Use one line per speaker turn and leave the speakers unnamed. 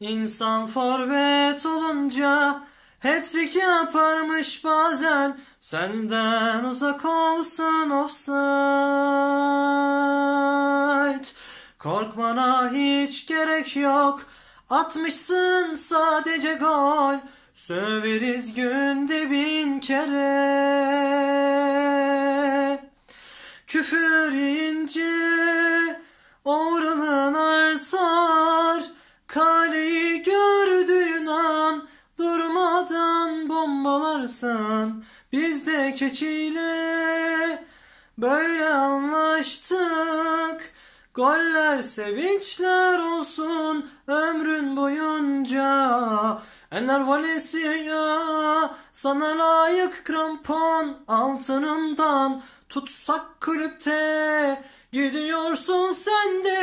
İnsan forvet olunca Hetrik yaparmış bazen Senden uzak olsun offside Korkmana hiç gerek yok Atmışsın sadece gol Söveriz günde bin kere Küfür ince yaparsın biz de keçiyle böyle anlaştık. Goller sevinçler olsun ömrün boyunca. Enler Valencia sana layık krampon altınından tutsak kulüpte gidiyorsun sen de.